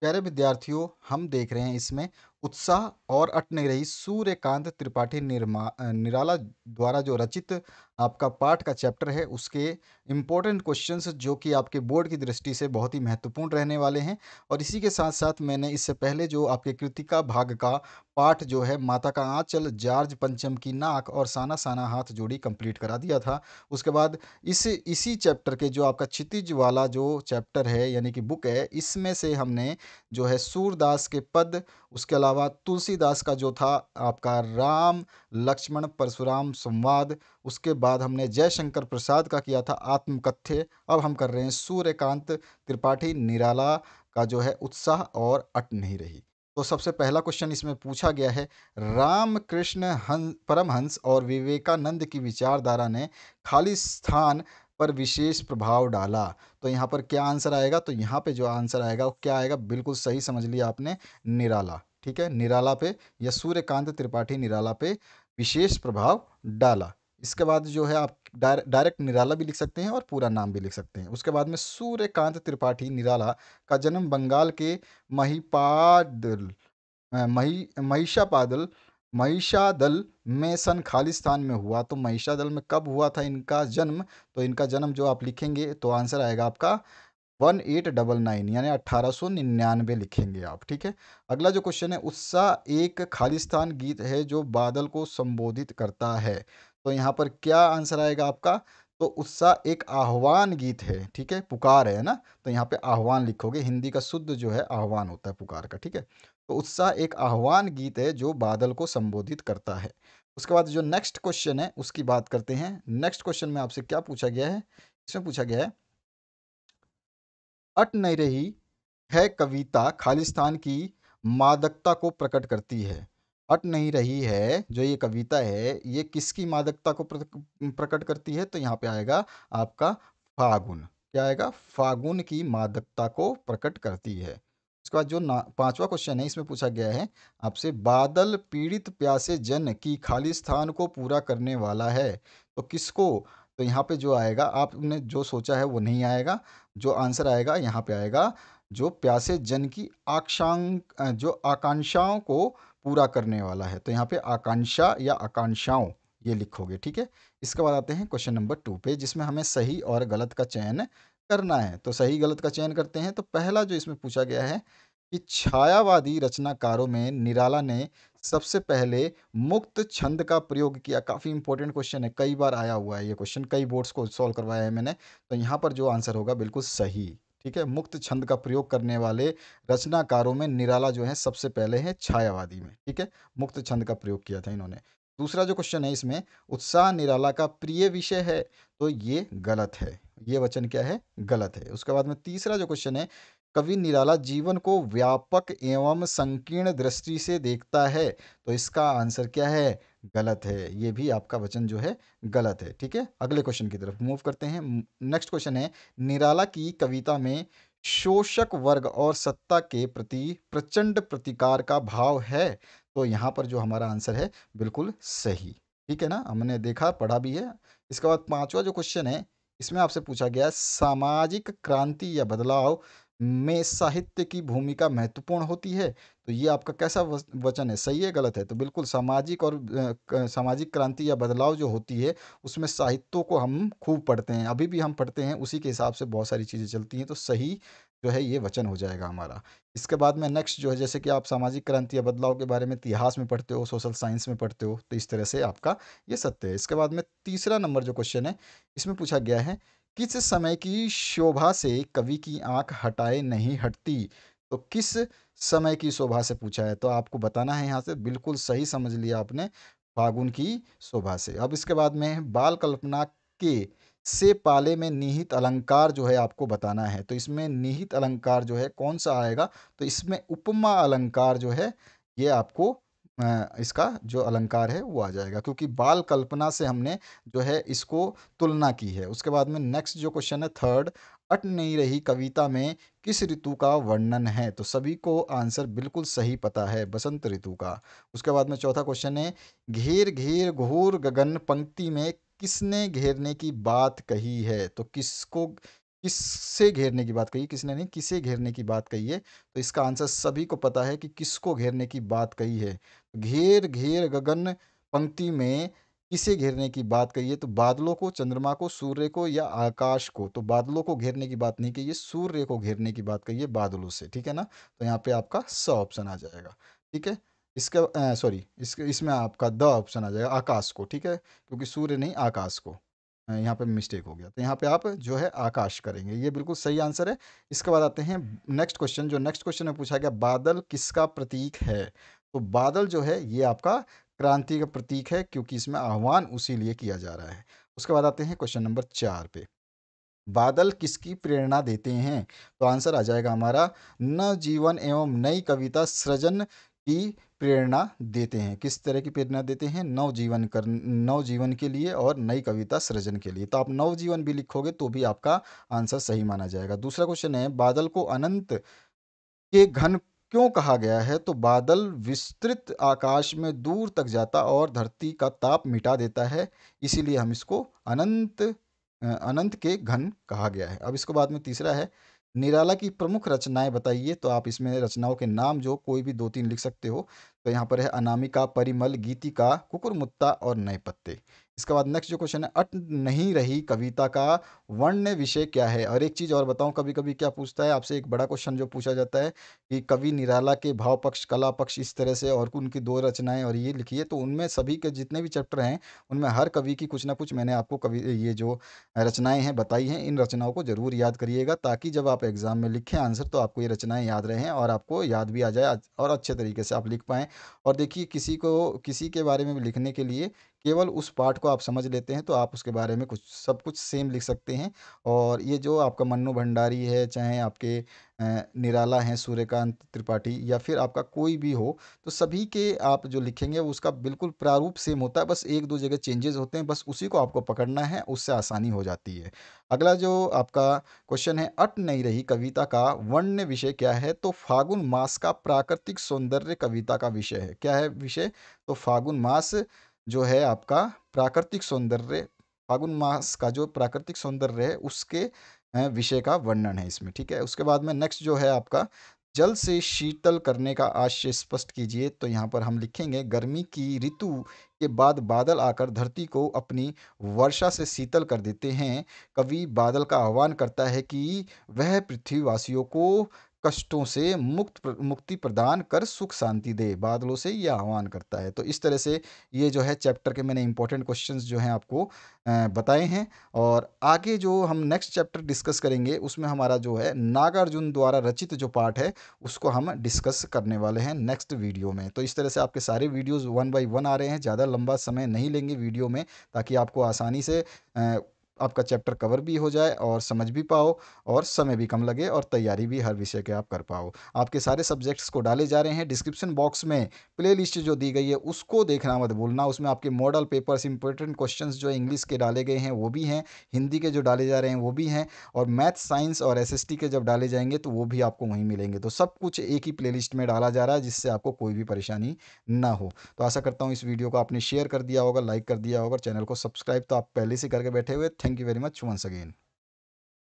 प्यारे विद्यार्थियों हम देख रहे हैं इसमें उत्साह और अट नहीं रही सूर्यकांत त्रिपाठी निर्मा निराला द्वारा जो रचित आपका पाठ का चैप्टर है उसके इम्पोर्टेंट क्वेश्चंस जो कि आपके बोर्ड की दृष्टि से बहुत ही महत्वपूर्ण रहने वाले हैं और इसी के साथ साथ मैंने इससे पहले जो आपके कृतिका भाग का पाठ जो है माता का आंचल जार्ज पंचम की नाक और साना साना हाथ जोड़ी कंप्लीट करा दिया था उसके बाद इस इसी चैप्टर के जो आपका क्षितिज वाला जो चैप्टर है यानी कि बुक है इसमें से हमने जो है सूरदास के पद उसके अलावा तुलसीदास का जो था आपका राम लक्ष्मण परशुराम संवाद उसके बाद हमने जयशंकर प्रसाद का किया था आत्मकथ्य अब हम कर रहे हैं सूर्यकांत त्रिपाठी निराला का जो है उत्साह और अट नहीं रही तो सबसे पहला क्वेश्चन इसमें पूछा गया है राम कृष्ण हंस परमहंस और विवेकानंद की विचारधारा ने खाली स्थान पर विशेष प्रभाव डाला तो यहाँ पर क्या आंसर आएगा तो यहाँ पे जो आंसर आएगा वो क्या आएगा बिल्कुल सही समझ लिया आपने निराला ठीक है निराला पे या सूर्यकांत त्रिपाठी निराला पे विशेष प्रभाव डाला इसके बाद जो है आप डायरेक्ट निराला भी लिख सकते हैं और पूरा नाम भी लिख सकते हैं उसके बाद में सूर्यकांत त्रिपाठी निराला का जन्म बंगाल के महिपादल मही महिषापादल महिषा दल में सन खालिस्तान में हुआ तो महिषा दल में कब हुआ था इनका जन्म तो इनका जन्म जो आप लिखेंगे तो आंसर आएगा आपका वन एट डबल नाइन यानी अट्ठारह सौ निन्यानवे लिखेंगे आप ठीक है अगला जो क्वेश्चन है उत्साह एक खालिस्तान गीत है जो बादल को संबोधित करता है तो यहाँ पर क्या आंसर आएगा आपका तो उत्साह एक आह्वान गीत है ठीक है पुकार है ना तो यहाँ पे आह्वान लिखोगे हिंदी का शुद्ध जो है आह्वान होता है पुकार का ठीक है तो उत्साह एक आह्वान गीत है जो बादल को संबोधित करता है उसके बाद जो नेक्स्ट क्वेश्चन है उसकी बात करते हैं नेक्स्ट क्वेश्चन में आपसे क्या पूछा गया है इसमें पूछा गया है अट नहीं रही है कविता खालिस्तान की मादकता को प्रकट करती है अट नहीं रही है जो ये कविता है ये किसकी मादकता को प्रकट करती है तो यहाँ पे आएगा आपका फागुन क्या आएगा फागुन की मादकता को प्रकट करती है इसके बाद जो पांचवा क्वेश्चन है इसमें पूछा गया है आपसे बादल पीड़ित प्यासे जन की खाली स्थान को पूरा करने वाला है तो किसको तो यहाँ पे जो आएगा आपने जो सोचा है वो नहीं आएगा जो आंसर आएगा यहाँ पे आएगा जो प्यासे जन की आक्षांक जो आकांक्षाओं को पूरा करने वाला है तो यहाँ पे आकांक्षा या आकांक्षाओं ये लिखोगे ठीक है इसके बाद आते हैं क्वेश्चन नंबर टू पे जिसमें हमें सही और गलत का चयन करना है तो सही गलत का चयन करते हैं तो पहला जो इसमें पूछा गया है कि छायावादी रचनाकारों में निराला ने सबसे पहले मुक्त छंद का प्रयोग किया काफ़ी इंपॉर्टेंट क्वेश्चन है कई बार आया हुआ है ये क्वेश्चन कई बोर्ड्स को सॉल्व करवाया है मैंने तो यहाँ पर जो आंसर होगा बिल्कुल सही ठीक है मुक्त छंद का प्रयोग करने वाले रचनाकारों में निराला जो है सबसे पहले है छायावादी में ठीक है मुक्त छंद का प्रयोग किया था इन्होंने दूसरा जो क्वेश्चन है इसमें उत्साह निराला का प्रिय विषय है तो ये गलत है ये वचन क्या है गलत है उसके बाद में तीसरा जो क्वेश्चन है कवि निराला जीवन को व्यापक एवं संकीर्ण दृष्टि से देखता है तो इसका आंसर क्या है गलत है ये भी आपका वचन जो है गलत है ठीक है अगले क्वेश्चन की तरफ मूव करते हैं नेक्स्ट क्वेश्चन है निराला की कविता में शोषक वर्ग और सत्ता के प्रति प्रचंड प्रतिकार का भाव है तो यहाँ पर जो हमारा आंसर है बिल्कुल सही ठीक है ना हमने देखा पढ़ा भी है इसके बाद पांचवा जो क्वेश्चन है इसमें आपसे पूछा गया सामाजिक क्रांति या बदलाव में साहित्य की भूमिका महत्वपूर्ण होती है तो ये आपका कैसा वचन है सही है गलत है तो बिल्कुल सामाजिक और सामाजिक क्रांति या बदलाव जो होती है उसमें साहित्यों को हम खूब पढ़ते हैं अभी भी हम पढ़ते हैं उसी के हिसाब से बहुत सारी चीज़ें चलती हैं तो सही जो है ये वचन हो जाएगा हमारा इसके बाद में नेक्स्ट जो है जैसे कि आप सामाजिक क्रांति या बदलाव के बारे में इतिहास में पढ़ते हो सोशल साइंस में पढ़ते हो तो इस तरह से आपका ये सत्य है इसके बाद में तीसरा नंबर जो क्वेश्चन है इसमें पूछा गया है किस समय की शोभा से कवि की आंख हटाए नहीं हटती तो किस समय की शोभा से पूछा है तो आपको बताना है यहाँ से बिल्कुल सही समझ लिया आपने फागुन की शोभा से अब इसके बाद में बाल कल्पना के से पाले में निहित अलंकार जो है आपको बताना है तो इसमें निहित अलंकार जो है कौन सा आएगा तो इसमें उपमा अलंकार जो है ये आपको इसका जो अलंकार है वो आ जाएगा क्योंकि बाल कल्पना से हमने जो है इसको तुलना की है उसके बाद में नेक्स्ट जो क्वेश्चन है थर्ड अट नहीं रही कविता में किस ऋतु का वर्णन है तो सभी को आंसर बिल्कुल सही पता है बसंत ऋतु का उसके बाद में चौथा क्वेश्चन है घेर घेर घोर गगन पंक्ति में किसने घेरने की बात कही है तो किसको किससे घेरने की बात कही किसने नहीं किसे घेरने की बात कही है तो इसका आंसर सभी को पता है कि किसको घेरने की बात कही है तो घेर घेर गगन पंक्ति में किसे घेरने की बात कही है तो बादलों को चंद्रमा को सूर्य को या आकाश को तो बादलों को घेरने की बात नहीं कही है सूर्य को घेरने की बात कही है बादलों से ठीक है ना तो यहाँ पे आपका स ऑप्शन आ जाएगा ठीक है इसका सॉरी इस इसमें आपका द ऑप्शन आ जाएगा आकाश को ठीक है क्योंकि सूर्य नहीं आकाश को यहाँ पे मिस्टेक हो गया तो यहाँ पे आप जो है आकाश करेंगे ये बिल्कुल सही आंसर है इसके बाद आते हैं नेक्स्ट क्वेश्चन जो नेक्स्ट क्वेश्चन में पूछा गया बादल किसका प्रतीक है तो बादल जो है ये आपका क्रांति का प्रतीक है क्योंकि इसमें आह्वान उसी लिए किया जा रहा है उसके बाद आते हैं क्वेश्चन नंबर चार पे बादल किसकी प्रेरणा देते हैं तो आंसर आ जाएगा हमारा न जीवन एवं नई कविता सृजन की प्रेरणा देते हैं किस तरह की प्रेरणा देते हैं नवजीवन कर नवजीवन के लिए और नई कविता सृजन के लिए तो आप नवजीवन भी लिखोगे तो भी आपका आंसर सही माना जाएगा दूसरा क्वेश्चन है बादल को अनंत के घन क्यों कहा गया है तो बादल विस्तृत आकाश में दूर तक जाता और धरती का ताप मिटा देता है इसीलिए हम इसको अनंत अनंत के घन कहा गया है अब इसको बाद में तीसरा है निराला की प्रमुख रचनाएं बताइए तो आप इसमें रचनाओं के नाम जो कोई भी दो तीन लिख सकते हो तो यहाँ पर है अनामिका परिमल गीतिका कुकुरमुत्ता और नए पत्ते इसके बाद नेक्स्ट जो क्वेश्चन है अट नहीं रही कविता का वर्ण विषय क्या है और एक चीज़ और बताऊं कभी कभी क्या पूछता है आपसे एक बड़ा क्वेश्चन जो पूछा जाता है कि कवि निराला के भाव पक्ष कला पक्ष इस तरह से और उनकी दो रचनाएं और ये लिखी है तो उनमें सभी के जितने भी चैप्टर हैं उनमें हर कवि की कुछ ना कुछ मैंने आपको कवि ये जो रचनाएँ हैं बताई हैं इन रचनाओं को ज़रूर याद करिएगा ताकि जब आप एग्ज़ाम में लिखें आंसर तो आपको ये रचनाएँ याद रहें और आपको याद भी आ जाए और अच्छे तरीके से आप लिख पाएँ और देखिए किसी को किसी के बारे में लिखने के लिए केवल उस पार्ट को आप समझ लेते हैं तो आप उसके बारे में कुछ सब कुछ सेम लिख सकते हैं और ये जो आपका मन्नू भंडारी है चाहे आपके निराला हैं सूर्यकांत त्रिपाठी या फिर आपका कोई भी हो तो सभी के आप जो लिखेंगे उसका बिल्कुल प्रारूप सेम होता है बस एक दो जगह चेंजेस होते हैं बस उसी को आपको पकड़ना है उससे आसानी हो जाती है अगला जो आपका क्वेश्चन है अट नहीं रही कविता का वर्ण्य विषय क्या है तो फागुन मास का प्राकृतिक सौंदर्य कविता का विषय है क्या है विषय तो फागुन मास जो है आपका प्राकृतिक सौंदर्य फागुन मास का जो प्राकृतिक सौंदर्य है उसके विषय का वर्णन है इसमें ठीक है उसके बाद में नेक्स्ट जो है आपका जल से शीतल करने का आशय स्पष्ट कीजिए तो यहाँ पर हम लिखेंगे गर्मी की ऋतु के बाद बादल आकर धरती को अपनी वर्षा से शीतल कर देते हैं कवि बादल का आह्वान करता है कि वह पृथ्वीवासियों को कष्टों से मुक्त मुक्ति प्रदान कर सुख शांति दे बादलों से यह आह्वान करता है तो इस तरह से ये जो है चैप्टर के मैंने इंपॉर्टेंट क्वेश्चंस जो हैं आपको बताए हैं और आगे जो हम नेक्स्ट चैप्टर डिस्कस करेंगे उसमें हमारा जो है नागार्जुन द्वारा रचित जो पार्ट है उसको हम डिस्कस करने वाले हैं नेक्स्ट वीडियो में तो इस तरह से आपके सारे वीडियोज़ वन बाई वन आ रहे हैं ज़्यादा लंबा समय नहीं लेंगे वीडियो में ताकि आपको आसानी से आपका चैप्टर कवर भी हो जाए और समझ भी पाओ और समय भी कम लगे और तैयारी भी हर विषय के आप कर पाओ आपके सारे सब्जेक्ट्स को डाले जा रहे हैं डिस्क्रिप्शन बॉक्स में प्ले लिस्ट जो दी गई है उसको देखना मत भूलना उसमें आपके मॉडल पेपर्स इंपॉर्टेंट क्वेश्चन जो इंग्लिश के डाले गए हैं वो भी हैं हिंदी के जो डाले जा रहे हैं वो भी हैं और मैथ साइंस और एस के जब डाले जाएंगे तो वो भी आपको वहीं मिलेंगे तो सब कुछ एक ही प्ले में डाला जा रहा है जिससे आपको कोई भी परेशानी ना हो तो आशा करता हूँ इस वीडियो को आपने शेयर कर दिया होगा लाइक कर दिया होगा चैनल को सब्सक्राइब तो आप पहले से करके बैठे हुए thank Thank you very much once again.